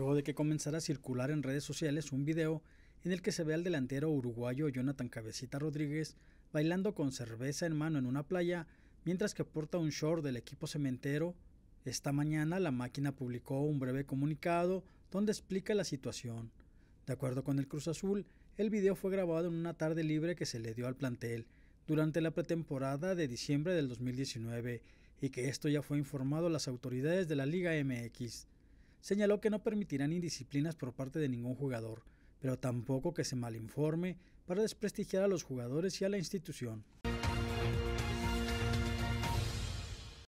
luego de que comenzara a circular en redes sociales un video en el que se ve al delantero uruguayo Jonathan Cabecita Rodríguez bailando con cerveza en mano en una playa mientras que porta un short del equipo cementero. Esta mañana la máquina publicó un breve comunicado donde explica la situación. De acuerdo con el Cruz Azul, el video fue grabado en una tarde libre que se le dio al plantel durante la pretemporada de diciembre del 2019 y que esto ya fue informado a las autoridades de la Liga MX. Señaló que no permitirán indisciplinas por parte de ningún jugador, pero tampoco que se malinforme para desprestigiar a los jugadores y a la institución.